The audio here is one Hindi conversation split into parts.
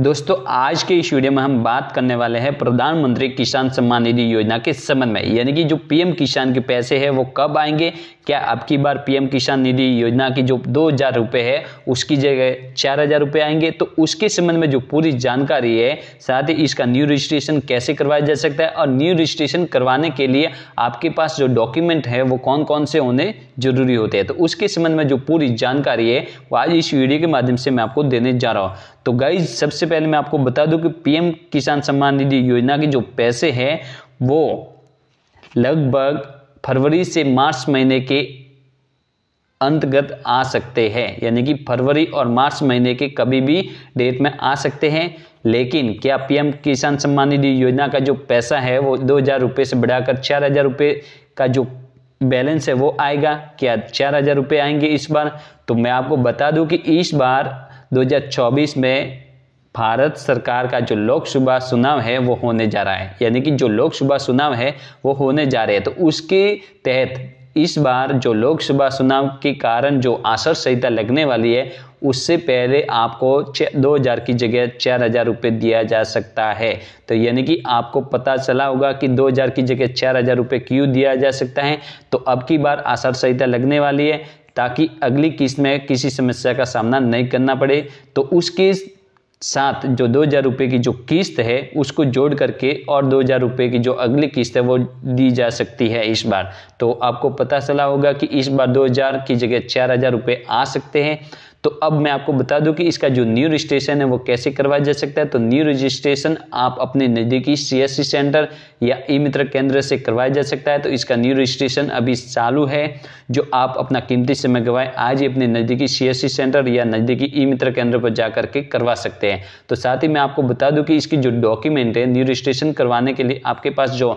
दोस्तों आज के इस वीडियो में हम बात करने वाले हैं प्रधानमंत्री किसान सम्मान निधि योजना के संबंध में यानी कि जो पीएम किसान के पैसे हैं वो कब आएंगे क्या अब की बार पीएम किसान निधि योजना की जो दो हज़ार रुपये है उसकी जगह चार हज़ार रुपये आएंगे तो उसके संबंध में जो पूरी जानकारी है साथ ही इसका न्यू रजिस्ट्रेशन कैसे करवाया जा सकता है और न्यू रजिस्ट्रेशन करवाने के लिए आपके पास जो डॉक्यूमेंट है वो कौन कौन से होने जरूरी होते हैं तो उसके संबंध में जो पूरी जानकारी है वो आज इस वीडियो के माध्यम से मैं आपको देने जा रहा हूँ तो गाइज सबसे पहले मैं आपको बता दूं कि पीएम किसान सम्मान निधि योजना के जो पैसे हैं वो लगभग फरवरी से मार्च महीने के अंतर्गत आ सकते हैं यानी कि फरवरी और मार्च महीने के कभी भी डेट में आ सकते हैं लेकिन क्या पीएम किसान सम्मान निधि योजना का जो पैसा है वो दो हज़ार रुपये से बढ़ाकर चार हज़ार रुपये का जो बैलेंस है वो आएगा क्या चार हज़ार रुपये आएंगे इस बार तो मैं आपको बता दूं कि इस बार 2024 में भारत सरकार का जो लोकसभा चुनाव है वो होने जा रहा है यानी कि जो लोकसभा चुनाव है वो होने जा रहे हैं तो उसके तहत इस बार जो लोकसभा चुनाव के कारण जो आचार संहिता लगने वाली है उससे पहले आपको दो हज़ार की जगह चार हज़ार रुपये दिया जा सकता है तो यानी कि आपको पता चला होगा कि दो हज़ार की जगह चार हज़ार रुपये क्यों दिया जा सकता है तो अब की बार आचार संहिता लगने वाली है ताकि अगली किस्त में किसी समस्या का सामना नहीं करना पड़े तो उसके साथ जो दो हज़ार रुपये की जो किस्त है उसको जोड़ करके और दो हज़ार रुपये की जो अगली किस्त है वो दी जा सकती है इस बार तो आपको पता चला होगा कि इस बार दो हज़ार की जगह चार हज़ार रुपये आ सकते हैं तो अब मैं आपको बता दूं कि इसका जो न्यू रजिस्ट्रेशन है वो कैसे करवाया जा सकता है तो न्यू रजिस्ट्रेशन आप अपने नज़दीकी सीएससी सेंटर या ई मित्र केंद्र से करवाया जा सकता है तो इसका न्यू रजिस्ट्रेशन अभी चालू है जो आप अपना कीमती समय गवाए आज ही अपने नज़दीकी सीएससी सेंटर या नज़दीकी ई मित्र केंद्र पर जा के करवा सकते हैं तो साथ ही मैं आपको बता दूँ कि इसकी जो डॉक्यूमेंट है न्यू रजिस्ट्रेशन करवाने के लिए आपके पास जो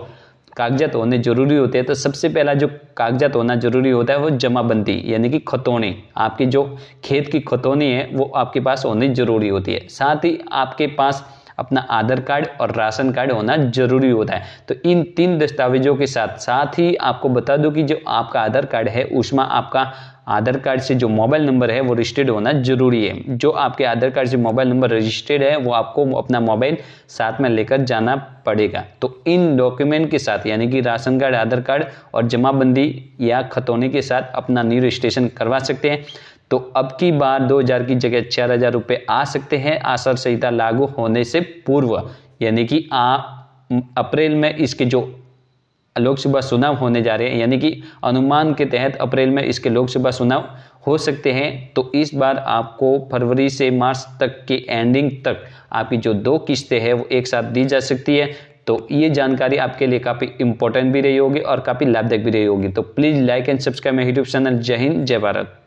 कागजात होने ज़रूरी होते हैं तो सबसे पहला जो कागजात होना ज़रूरी होता है वो जमाबंदी यानी कि खतौनी आपकी जो खेत की खतौनी है वो आपके पास होनी ज़रूरी होती है साथ ही आपके पास अपना आधार कार्ड और राशन कार्ड होना जरूरी होता है तो इन तीन दस्तावेजों के साथ साथ ही आपको बता दूं कि जो आपका आधार कार्ड है उसमें आपका आधार कार्ड से जो मोबाइल नंबर है वो रजिस्टर्ड होना जरूरी है जो आपके आधार कार्ड से मोबाइल नंबर रजिस्टर्ड है वो आपको अपना मोबाइल साथ में लेकर जाना पड़ेगा तो इन डॉक्यूमेंट के साथ यानी कि राशन कार्ड आधार कार्ड और जमाबंदी या खतौने के साथ अपना न्यू रजिस्ट्रेशन करवा सकते हैं तो अब की बार दो हजार की जगह चार हजार रुपये आ सकते हैं आचार संहिता लागू होने से पूर्व यानी कि आ अप्रैल में इसके जो लोकसभा चुनाव होने जा रहे हैं यानी कि अनुमान के तहत अप्रैल में इसके लोकसभा चुनाव हो सकते हैं तो इस बार आपको फरवरी से मार्च तक के एंडिंग तक आपकी जो दो किस्तें हैं वो एक साथ दी जा सकती है तो ये जानकारी आपके लिए काफ़ी इंपॉर्टेंट भी रही होगी और काफ़ी लाभदायक भी रही होगी तो please like and subscribe my YouTube channel जय हिंद जय भारत